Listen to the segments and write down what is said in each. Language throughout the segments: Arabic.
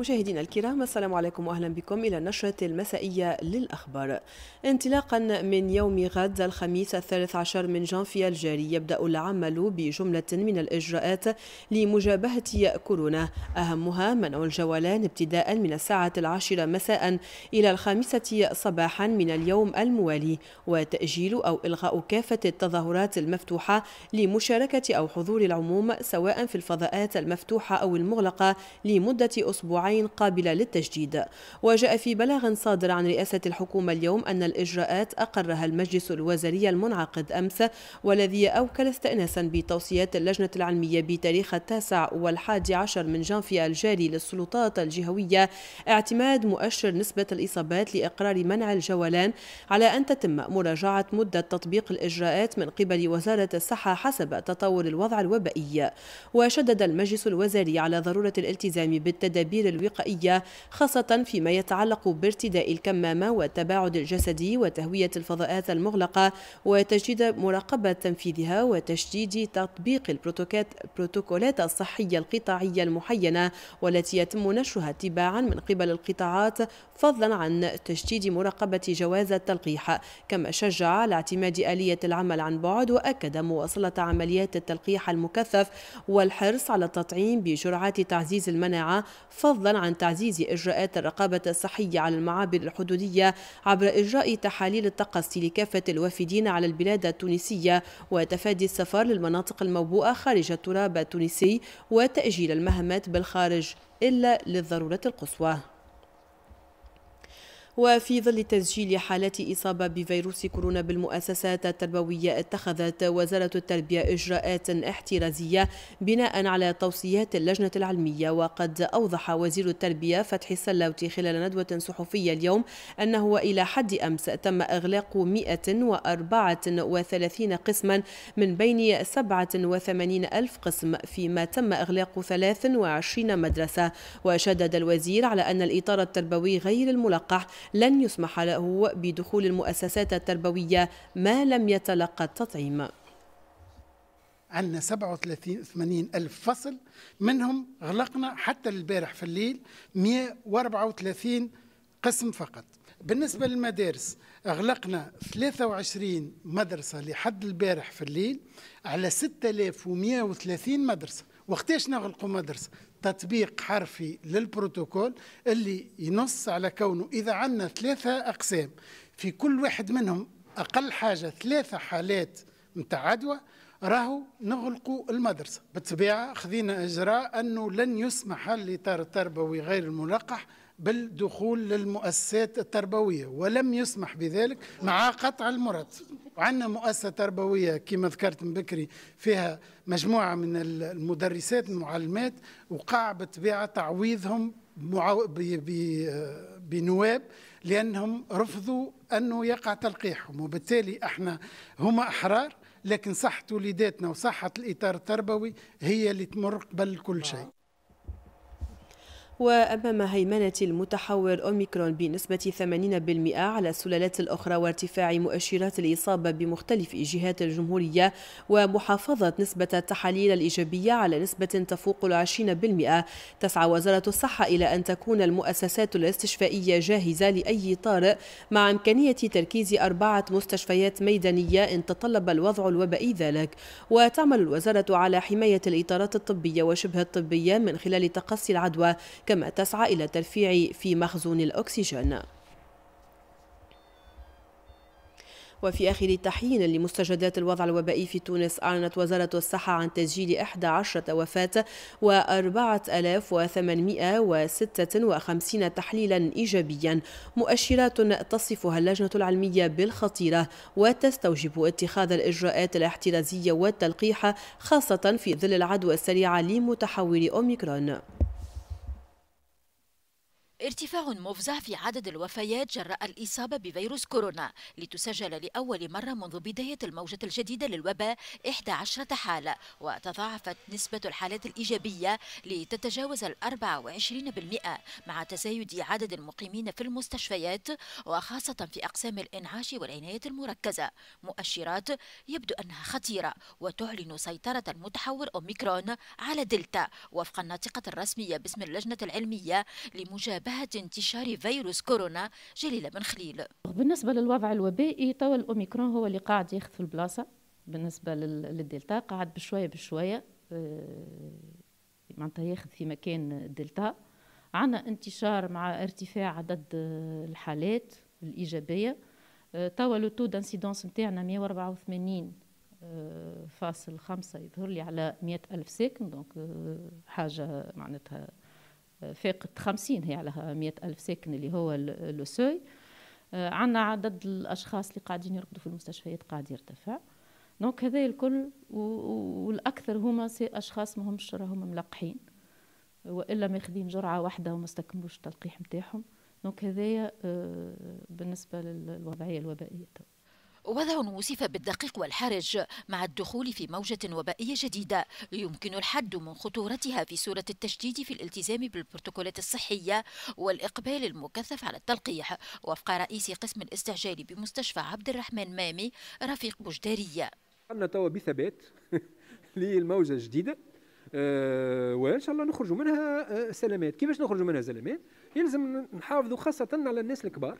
مشاهدينا الكرام السلام عليكم واهلا بكم الى النشره المسائيه للاخبار. انطلاقا من يوم غد الخميس الثالث عشر من جانفي الجاري يبدا العمل بجمله من الاجراءات لمجابهه كورونا اهمها منع الجولان ابتداء من الساعه العاشره مساء الى الخامسه صباحا من اليوم الموالي وتاجيل او الغاء كافه التظاهرات المفتوحه لمشاركه او حضور العموم سواء في الفضاءات المفتوحه او المغلقه لمده اسبوعين القطاعين قابلة للتجديد وجاء في بلاغ صادر عن رئاسة الحكومة اليوم أن الإجراءات أقرها المجلس الوزاري المنعقد أمس والذي أوكل استئناسا بتوصيات اللجنة العلمية بتاريخ التاسع والحادي عشر من جانفي الجاري للسلطات الجهوية اعتماد مؤشر نسبة الإصابات لإقرار منع الجولان على أن تتم مراجعة مدة تطبيق الإجراءات من قبل وزارة الصحة حسب تطور الوضع الوبائي وشدد المجلس الوزاري على ضرورة الالتزام بالتدابير الوقائية خاصة فيما يتعلق بارتداء الكمامة والتباعد الجسدي وتهوية الفضاءات المغلقة وتجديد مراقبة تنفيذها وتشديد تطبيق البروتوكولات الصحية القطاعية المحينة والتي يتم نشرها تباعا من قبل القطاعات فضلا عن تشديد مراقبة جواز التلقيح كما شجع على اعتماد آلية العمل عن بعد وأكد مواصلة عمليات التلقيح المكثف والحرص على التطعيم بجرعات تعزيز المناعة فضلا فضلا عن تعزيز إجراءات الرقابة الصحية على المعابر الحدودية عبر إجراء تحاليل التقص لكافة الوافدين على البلاد التونسية وتفادي السفر للمناطق الموبوءة خارج التراب التونسي وتأجيل المهمات بالخارج إلا للضرورة القصوى وفي ظل تسجيل حالات إصابة بفيروس كورونا بالمؤسسات التربوية اتخذت وزارة التربية إجراءات احترازية بناء على توصيات اللجنة العلمية وقد أوضح وزير التربية فتحي السلاوتي خلال ندوة صحفية اليوم أنه وإلى حد أمس تم إغلاق 134 قسما من بين 87 ألف قسم فيما تم إغلاق 23 مدرسة وشدد الوزير على أن الإطار التربوي غير الملقح لن يسمح له بدخول المؤسسات التربوية ما لم يتلقى التطعيم عندنا 37 80 ألف فصل منهم غلقنا حتى البارح في الليل 134 قسم فقط بالنسبة للمدارس أغلقنا 23 مدرسة لحد البارح في الليل على 6130 مدرسة وقتاش نغلقوا مدرسة تطبيق حرفي للبروتوكول اللي ينص على كونه إذا عندنا ثلاثة أقسام في كل واحد منهم أقل حاجة ثلاثة حالات متاع عدوى راهو نغلقوا المدرسة بالطبيعة خذينا إجراء أنه لن يسمح لطار التربوي غير الملقح بالدخول للمؤسسات التربوية ولم يسمح بذلك مع قطع المرض وعندنا مؤسسة تربوية كما ذكرت من بكري فيها مجموعة من المدرسات المعلمات وقع بطبيعة تعويضهم بنواب لأنهم رفضوا أنه يقع تلقيحهم وبالتالي احنا هما أحرار لكن صحة وليداتنا وصحة الإطار التربوي هي اللي تمر قبل كل شيء وأمام هيمنة المتحور أوميكرون بنسبة 80% على السلالات الأخرى وارتفاع مؤشرات الإصابة بمختلف جهات الجمهورية ومحافظة نسبة التحاليل الإيجابية على نسبة تفوق العشرين بالمئة تسعى وزارة الصحة إلى أن تكون المؤسسات الاستشفائية جاهزة لأي طارئ مع إمكانية تركيز أربعة مستشفيات ميدانية إن تطلب الوضع الوبائي ذلك وتعمل الوزارة على حماية الإطارات الطبية وشبه الطبية من خلال تقصي العدوى كما تسعى إلى الترفيع في مخزون الأكسجين وفي آخر تحيين لمستجدات الوضع الوبائي في تونس أعلنت وزارة الصحة عن تسجيل 11 وفاة و4856 تحليلا إيجابيا مؤشرات تصفها اللجنة العلمية بالخطيرة وتستوجب اتخاذ الإجراءات الاحترازية والتلقيح خاصة في ظل العدوى السريعة لمتحول أوميكرون ارتفاع مفزع في عدد الوفيات جراء الإصابة بفيروس كورونا لتسجل لأول مرة منذ بداية الموجة الجديدة للوباء 11 حالة وتضاعفت نسبة الحالات الإيجابية لتتجاوز ال 24% مع تزايد عدد المقيمين في المستشفيات وخاصة في أقسام الإنعاش والعناية المركزة مؤشرات يبدو أنها خطيرة وتعلن سيطرة المتحور أوميكرون على دلتا وفق الناطقة الرسمية باسم اللجنة العلمية لمجابة لمنبهة انتشار فيروس كورونا جليل بن خليل بالنسبة للوضع الوبائي توا الأوميكرون هو اللي قاعد ياخذ في البلاصة بالنسبة للدلتا قاعد بشوية بشوية آه، معناتها ياخذ في مكان الدلتا عنا انتشار مع ارتفاع عدد آه، الحالات الإيجابية آه، توا لو تو دانسيدونس نتاعنا 184 فاصل خمسة يظهر لي على مئة ألف ساكن دونك حاجة معناتها فاقت 50 هي على 100 ألف ساكن اللي هو لوسوي آه، عندنا عدد الأشخاص اللي قاعدين يرقدوا في المستشفيات قاعد يرتفع دونك هذا الكل والأكثر هما أشخاص ما راهم ملقحين والا ماخذين جرعه واحده وما استكملوش التلقيح نتاعهم دونك هذايا آه، بالنسبه للوضعيه الوبائيه وضع وصف بالدقيق والحرج مع الدخول في موجة وبائية جديدة يمكن الحد من خطورتها في صورة التشديد في الالتزام بالبروتوكولات الصحية والإقبال المكثف على التلقيح وفق رئيس قسم الاستعجال بمستشفى عبد الرحمن مامي رفيق بجدارية عندنا توا بثبات للموجة الجديدة أه وان شاء الله نخرجوا منها آه، سلامات كيفاش نخرجوا منها سلامات يلزم نحافظوا خاصه على الناس الكبار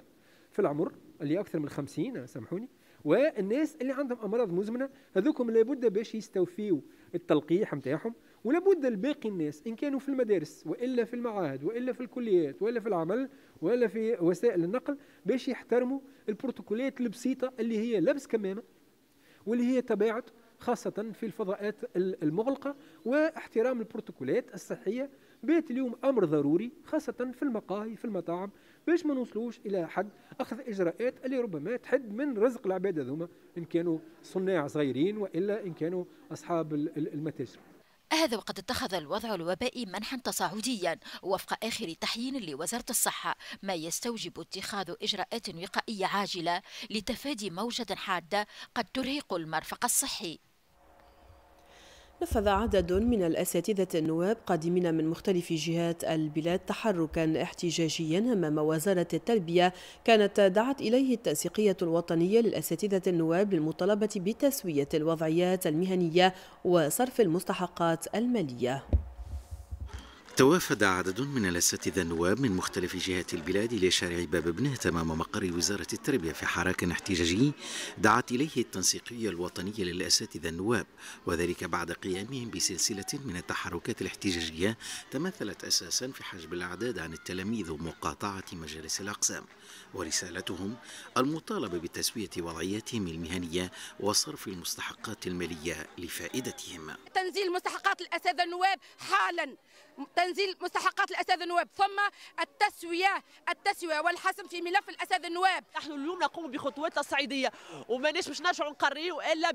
في العمر اللي اكثر من 50 آه، سامحوني والناس اللي عندهم امراض مزمنه هذوكم لابد باش يستوفيوا التلقيح نتاعهم ولابد الباقي الناس ان كانوا في المدارس والا في المعاهد والا في الكليات والا في العمل والا في وسائل النقل باش يحترموا البروتوكولات البسيطه اللي هي لبس كمامه واللي هي تباعد خاصة في الفضاءات المغلقة واحترام البروتوكولات الصحية بات اليوم أمر ضروري خاصة في المقاهي في المطاعم باش ما نوصلوش الى حد اخذ اجراءات اللي ربما تحد من رزق العباد هذوما ان كانوا صناع صغيرين والا ان كانوا اصحاب المتاجر هذا وقد اتخذ الوضع الوبائي منحا تصاعديا وفق آخر تحيين لوزارة الصحة ما يستوجب اتخاذ إجراءات وقائية عاجلة لتفادي موجة حادة قد ترهق المرفق الصحي نفذ عدد من الأساتذة النواب قادمين من مختلف جهات البلاد تحركا احتجاجيا أمام وزارة التربية كانت دعت إليه التنسيقية الوطنية للأساتذة النواب للمطالبة بتسوية الوضعيات المهنية وصرف المستحقات المالية توافد عدد من الأساتذة النواب من مختلف جهات البلاد إلى شارع باب ابنه أمام مقر وزارة التربية في حراك احتجاجي دعت إليه التنسيقية الوطنية للأساتذة النواب وذلك بعد قيامهم بسلسلة من التحركات الاحتجاجية تمثلت أساسا في حجب الأعداد عن التلاميذ ومقاطعة مجالس الأقسام ورسالتهم المطالبة بتسوية وضعيتهم المهنية وصرف المستحقات المالية لفائدتهم تنزيل مستحقات الأساتذة النواب حالا تنزيل مستحقات الأساتذة النواب ثم التسوية التسوية والحسم في ملف الأساتذة النواب نحن اليوم نقوم بخطوات تصعيدية وماناش باش نرجعوا نقريو إلا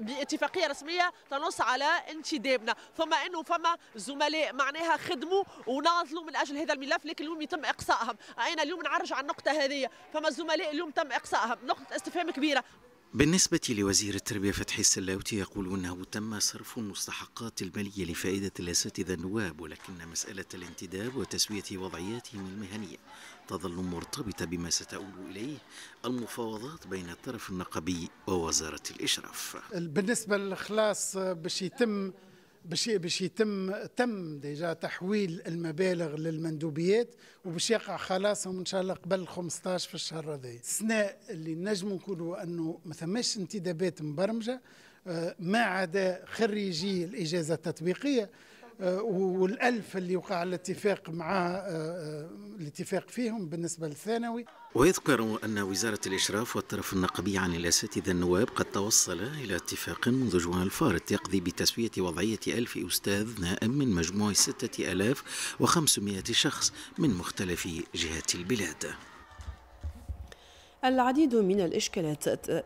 باتفاقية رسمية تنص على انتدابنا ثم أنه فما زملاء معناها خدموا وناضلوا من أجل هذا الملف لكن اليوم يتم إقصائهم أنا اليوم نعرج على النقطة هذه فما زملاء اليوم تم إقصائهم نقطة استفهام كبيرة بالنسبة لوزير التربية فتحي السلاوتي يقول أنه تم صرف المستحقات المالية لفائدة الأساتذة النواب ولكن مسألة الانتداب وتسوية وضعياتهم المهنية تظل مرتبطة بما ستؤول إليه المفاوضات بين الطرف النقبي ووزارة الإشراف بالنسبة للإخلاص باش يتم باش باش يتم تم ديجا تحويل المبالغ للمندوبيات وباش يقع خلاصهم ان شاء الله قبل 15 في الشهر هذا السنه اللي نجم نقولوا انه ما ثماش انتدابات مبرمجه آه، ما عدا خريجي الاجازه التطبيقيه آه، والألف اللي وقع الاتفاق مع آه، آه، الاتفاق فيهم بالنسبة للثانوي ويذكر أن وزارة الإشراف والطرف النقبي عن الأساتذة النواب قد توصل إلى اتفاق منذ جوان الفارط يقضي بتسوية وضعية ألف أستاذ نائم من مجموع ستة ألاف وخمسمائة شخص من مختلف جهات البلاد العديد من الإشكالات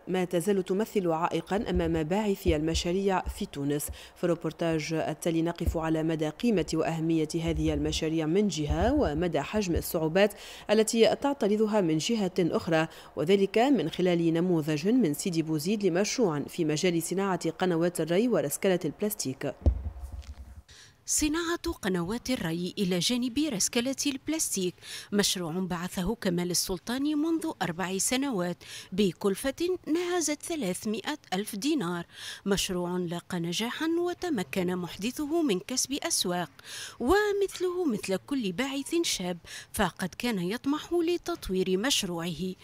ما تزال تمثل عائقا أمام باعثي المشاريع في تونس في الروبورتاج التالي نقف على مدى قيمة وأهمية هذه المشاريع من جهة ومدى حجم الصعوبات التي تعترضها من جهة أخرى وذلك من خلال نموذج من سيدي بوزيد لمشروع في مجال صناعة قنوات الري ورسكلة البلاستيك صناعة قنوات الري إلى جانب رسكلة البلاستيك مشروع بعثه كمال السلطاني منذ أربع سنوات بكلفة نهزت 300 ألف دينار مشروع لاقى نجاحا وتمكن محدثه من كسب أسواق ومثله مثل كل باعث شاب فقد كان يطمح لتطوير مشروعه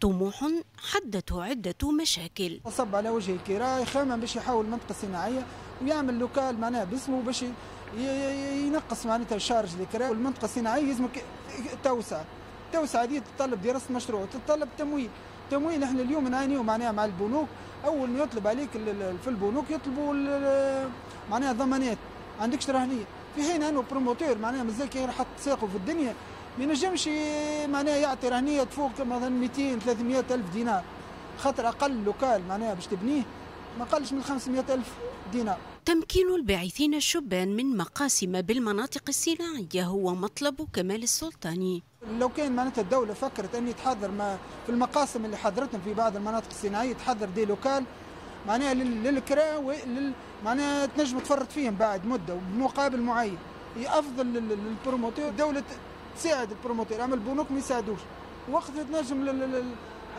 طموح حدته عدة مشاكل أصب على وجه الكراء خاما باش يحول منطقة صناعية ويعمل لوكال معناها باسمه باش ينقص معناتها الشارج اللي كرا والمنطقه الصناعيه يلزمك توسع التوسعه دي تتطلب دراسه مشروع تطلب تمويل تمويل احنا اليوم نعانيو معناها مع البنوك اول ما يطلب عليك في البنوك يطلبوا معناها ضمانات ما عندكش في حين انه بروموتور معناها مازال كي حط ساقه في الدنيا ما ينجمش معناها يعطي رهنيه تفوق مثلا 200 300 الف دينار خاطر اقل لوكال معناها باش تبنيه ما قلش من 500 الف دينار تمكين الباعثين الشبان من مقاسم بالمناطق الصناعية هو مطلب كمال السلطاني لو كان معناتها الدولة فكرت أن يتحذر ما في المقاسم اللي حضرتهم في بعض المناطق الصناعية تحضر دي لوكال معناها للكراء معناها تنجم تفرط فيهم بعد مدة بمقابل معين أفضل للبروموتير الدولة تساعد البروموتير أما البنوك ما يساعدوش وقت تنجم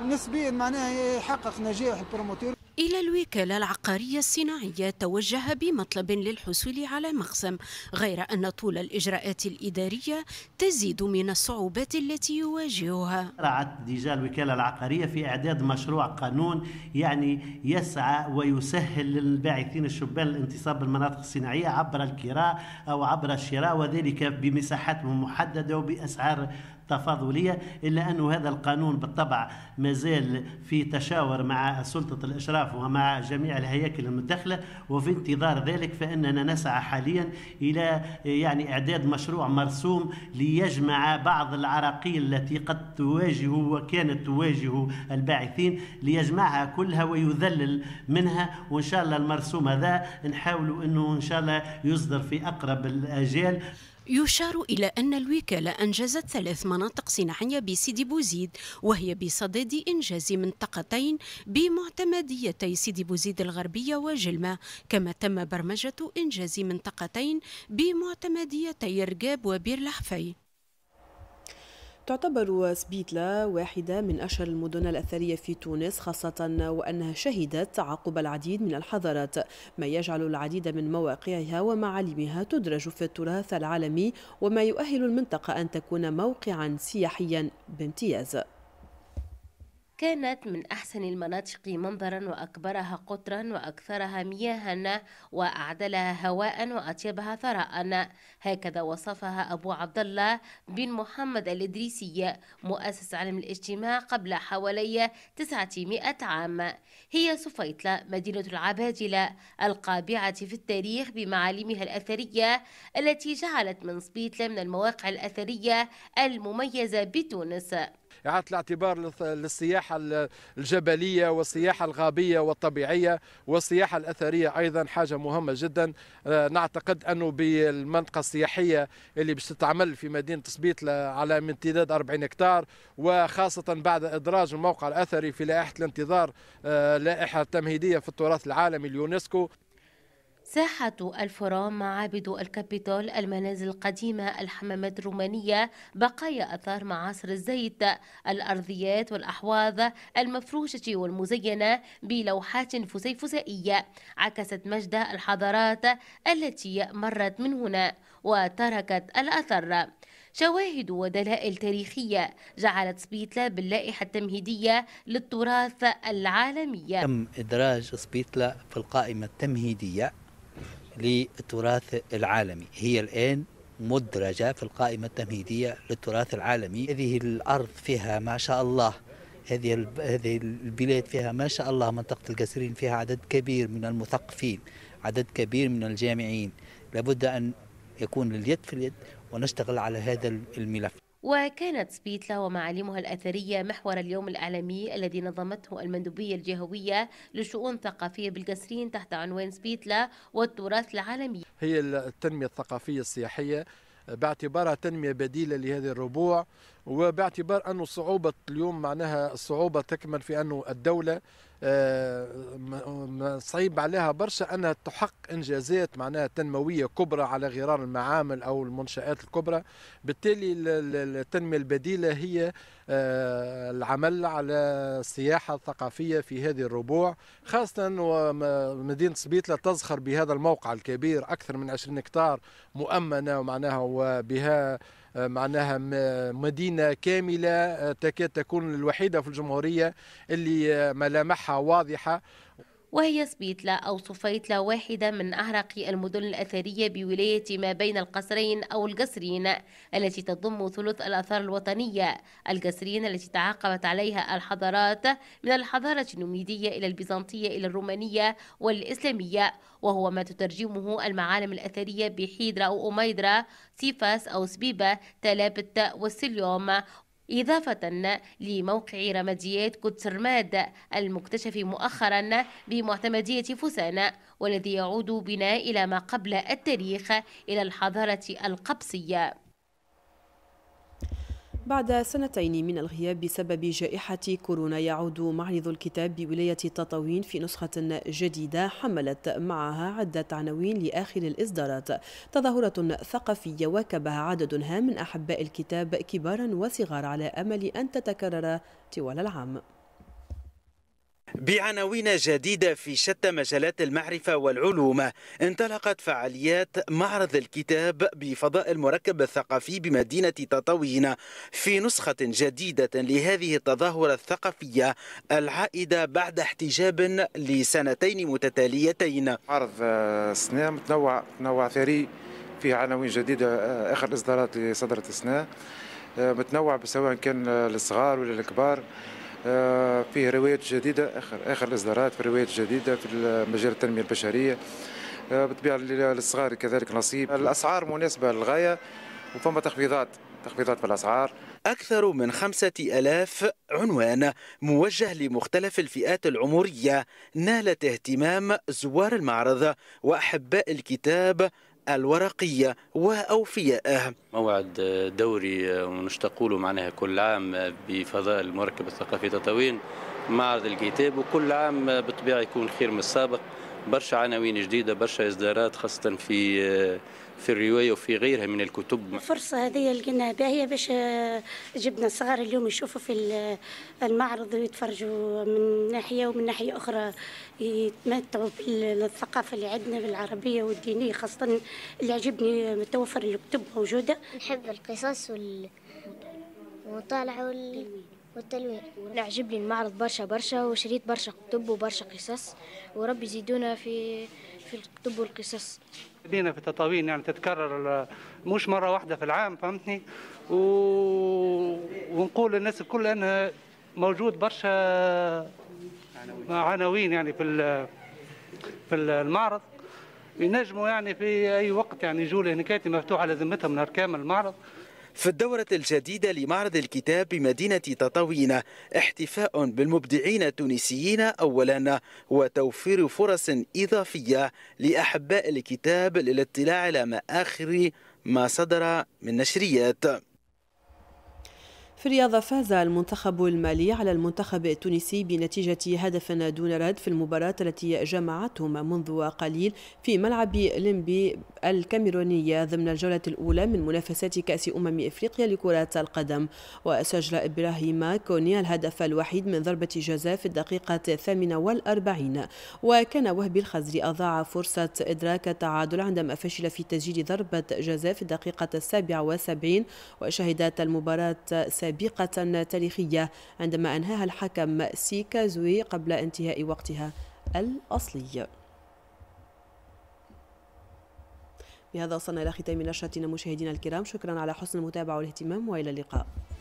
نسبيا معناها يحقق نجاح البروموتير إلى الوكالة العقارية الصناعية توجه بمطلب للحصول على مخزم غير أن طول الإجراءات الإدارية تزيد من الصعوبات التي يواجهها رعت ديجا الوكالة العقارية في إعداد مشروع قانون يعني يسعى ويسهل للباعثين الشبان الانتصاب بالمناطق الصناعية عبر الكراء أو عبر الشراء وذلك بمساحات محددة وبأسعار تفاضلية إلا أن هذا القانون بالطبع مازال في تشاور مع سلطة الإشراف ومع جميع الهياكل المدخلة وفي انتظار ذلك فإننا نسعى حاليا إلى يعني إعداد مشروع مرسوم ليجمع بعض العراقيل التي قد تواجه وكانت تواجه الباعثين ليجمعها كلها ويذلل منها وإن شاء الله المرسوم هذا نحاولوا أنه إن شاء الله يصدر في أقرب الأجيال يشار إلى أن الوكالة أنجزت ثلاث مناطق صناعية بسيدي بوزيد وهي بصدد إنجاز منطقتين بمعتمديتي سيدي بوزيد الغربية وجلمة كما تم برمجة إنجاز منطقتين بمعتمديتي رقاب وبير لحفي تعتبر سبيتلا واحدة من أشهر المدن الأثرية في تونس خاصة وأنها شهدت عقب العديد من الحضارات ما يجعل العديد من مواقعها ومعالمها تدرج في التراث العالمي وما يؤهل المنطقة أن تكون موقعا سياحيا بامتياز كانت من أحسن المناطق منظرا وأكبرها قطرا وأكثرها مياها وأعدلها هواء وأطيبها ثراء هكذا وصفها أبو عبد الله بن محمد الإدريسي مؤسس علم الاجتماع قبل حوالي 900 عام هي سفيطلة مدينة العبادلة القابعة في التاريخ بمعالمها الأثرية التي جعلت من سبيطلة من المواقع الأثرية المميزة بتونس إعادة الاعتبار للسياحة الجبلية والسياحة الغابية والطبيعية والسياحة الأثرية أيضا حاجة مهمة جدا آه، نعتقد أنه بالمنطقة السياحية اللي باش تتعمل في مدينة سبيتلة على امتداد 40 هكتار وخاصة بعد إدراج الموقع الأثري في لائحة الانتظار آه، لائحة تمهيدية في التراث العالمي اليونسكو ساحة الفرام معابد الكابيتول المنازل القديمة الحمامات الرومانية بقايا أثار معاصر الزيت الأرضيات والأحواض المفروشة والمزينة بلوحات فسيفسائية عكست مجد الحضارات التي مرت من هنا وتركت الأثر شواهد ودلائل تاريخية جعلت سبيتلا باللائحة التمهيدية للتراث العالمي تم إدراج سبيتلا في القائمة التمهيدية للتراث العالمي هي الآن مدرجة في القائمة التمهيدية للتراث العالمي هذه الأرض فيها ما شاء الله هذه هذه البلاد فيها ما شاء الله منطقة القصرين فيها عدد كبير من المثقفين عدد كبير من الجامعين لابد أن يكون اليد في اليد ونشتغل على هذا الملف وكانت سبيتلا ومعالمها الأثرية محور اليوم الإعلامي الذي نظمته المندوبية الجهوية لشؤون ثقافية بالقصرين تحت عنوان سبيتلا والتراث العالمي هي التنمية الثقافية السياحية باعتبارها تنمية بديلة لهذه الربوع وباعتبار أنه صعوبة اليوم معناها الصعوبة تكمن في أنه الدولة آه، صعيب عليها برشا انها تحقق انجازات معناها تنمويه كبرى على غرار المعامل او المنشات الكبرى بالتالي التنميه البديله هي آه، العمل على السياحة الثقافية في هذه الربوع خاصه مدينة سبيتله تزخر بهذا الموقع الكبير اكثر من 20 هكتار مؤمنه ومعناها وبها آه، معناها مدينه كامله آه، تكاد تكون الوحيده في الجمهوريه اللي آه، ملامحها واضحه وهي سبيتلا أو صفيتلا واحدة من أعرق المدن الأثرية بولاية ما بين القصرين أو القصرين التي تضم ثلث الآثار الوطنية القصرين التي تعاقبت عليها الحضارات من الحضارة النوميدية إلى البيزنطية إلى الرومانية والإسلامية وهو ما تترجمه المعالم الأثرية بحيدرا أو أميدرا سيفاس أو سبيبة تلابت والسليوم إضافة لموقع رماديات قدس رماد المكتشف مؤخرا بمعتمدية فوسانا والذي يعود بنا إلى ما قبل التاريخ إلى الحضارة القبسية بعد سنتين من الغياب بسبب جائحة كورونا يعود معرض الكتاب بولاية تطاوين في نسخة جديدة حملت معها عدة عناوين لآخر الإصدارات تظاهرة ثقافية واكبها عدد هام من أحباء الكتاب كبارا وصغار على أمل أن تتكرر طوال العام بعناوين جديدة في شتى مجالات المعرفة والعلوم انطلقت فعاليات معرض الكتاب بفضاء المركب الثقافي بمدينة تطاوين في نسخة جديدة لهذه التظاهرة الثقافية العائدة بعد احتجاب لسنتين متتاليتين معرض آه، سنة متنوع تنوع ثري فيه عناوين جديدة آه، آخر إصدارات لصدرة سنة آه، متنوع سواء كان للصغار ولا للكبار آه، فيه روايات جديده اخر اخر الاصدارات في روايات جديده في مجال التنميه البشريه آه، بالطبيعه للصغار كذلك نصيب الاسعار مناسبه للغايه وفما تخفيضات تخفيضات في الأسعار أكثر من خمسة ألاف عنوان موجه لمختلف الفئات العمرية نالت اهتمام زوار المعرض وأحباء الكتاب الورقية وأوفيائه موعد دوري ونشتاق له معناها كل عام بفضاء المركب الثقافي تطاوين معرض الكتاب وكل عام بالطبيعة يكون خير من السابق برشا عناوين جديدة برشا إصدارات خاصة في في الرواية وفي غيرها من الكتب الفرصة هذه لقيناها بها هي باش آه، جبنا الصغار اليوم يشوفوا في آه، المعرض ويتفرجوا من ناحية ومن ناحية أخرى يتمتعوا بالثقافة اللي عندنا بالعربيه والدينية خاصة اللي عجبني آه، متوفر الكتب موجودة نحب القصص والمطالعة وال... والتلوين نعجب لي المعرض برشا برشا وشريت برشا كتب وبرشا قصص وربي يزيدونا في في الكتب والقصص بدينا في تطاوين نعم، يعني تتكرر مش مره واحده في العام فهمتني و... ونقول للناس الكل انها موجود برشا عناوين يعني في في المعرض ينجموا يعني في اي وقت يعني يجوا لهنا مفتوحه على ذمتهم نهار كامل المعرض في الدورة الجديدة لمعرض الكتاب بمدينة تطاوين احتفاء بالمبدعين التونسيين أولا وتوفير فرص إضافية لأحباء الكتاب للاطلاع على ما آخر ما صدر من نشريات في الرياضة فاز المنتخب المالي على المنتخب التونسي بنتيجة هدف دون رد في المباراة التي جمعتهما منذ قليل في ملعب ليمبي الكاميرونية ضمن الجولة الأولى من منافسات كأس أمم إفريقيا لكرة القدم وسجل إبراهيم كوني الهدف الوحيد من ضربة جزاء في الدقيقة الثامنة والأربعين وكان وهبي الخزري أضاع فرصة إدراك التعادل عندما فشل في تسجيل ضربة جزاء في الدقيقة السابعة والسبعين وشهدت المباراة سابقة تاريخية عندما أنهاها الحكم سيكا زوي قبل انتهاء وقتها الأصلي بهذا وصلنا إلى ختام نشرتنا مشاهدينا الكرام شكرا على حسن المتابعة والاهتمام وإلى اللقاء